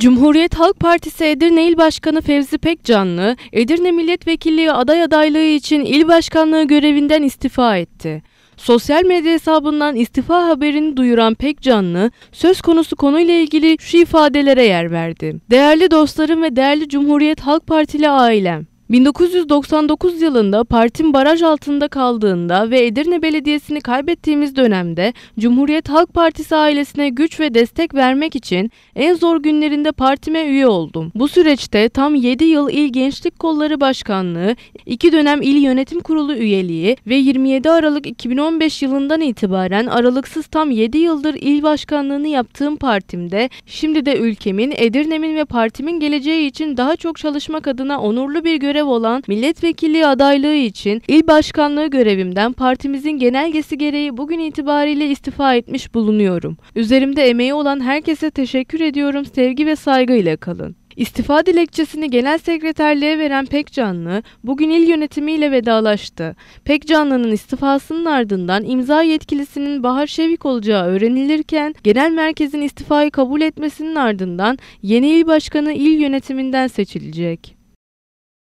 Cumhuriyet Halk Partisi Edirne İl Başkanı Fevzi Pekcanlı, Edirne Milletvekilliği aday adaylığı için il başkanlığı görevinden istifa etti. Sosyal medya hesabından istifa haberini duyuran Pekcanlı, söz konusu konuyla ilgili şu ifadelere yer verdi. Değerli dostlarım ve değerli Cumhuriyet Halk Partili ailem, 1999 yılında partim baraj altında kaldığında ve Edirne Belediyesi'ni kaybettiğimiz dönemde Cumhuriyet Halk Partisi ailesine güç ve destek vermek için en zor günlerinde partime üye oldum. Bu süreçte tam 7 yıl İl Gençlik Kolları Başkanlığı, 2 dönem İl Yönetim Kurulu üyeliği ve 27 Aralık 2015 yılından itibaren aralıksız tam 7 yıldır il başkanlığını yaptığım partimde şimdi de ülkemin, Edirne'min ve partimin geleceği için daha çok çalışmak adına onurlu bir görev görev olan milletvekilliği adaylığı için il başkanlığı görevimden partimizin genelgesi gereği bugün itibariyle istifa etmiş bulunuyorum. Üzerimde emeği olan herkese teşekkür ediyorum. Sevgi ve saygıyla kalın. İstifa dilekçesini genel sekreterliğe veren Pekcanlı bugün il yönetimiyle vedalaştı. Pekcanlı'nın istifasının ardından imza yetkilisinin Bahar Şevik olacağı öğrenilirken genel merkezin istifayı kabul etmesinin ardından yeni il başkanı il yönetiminden seçilecek.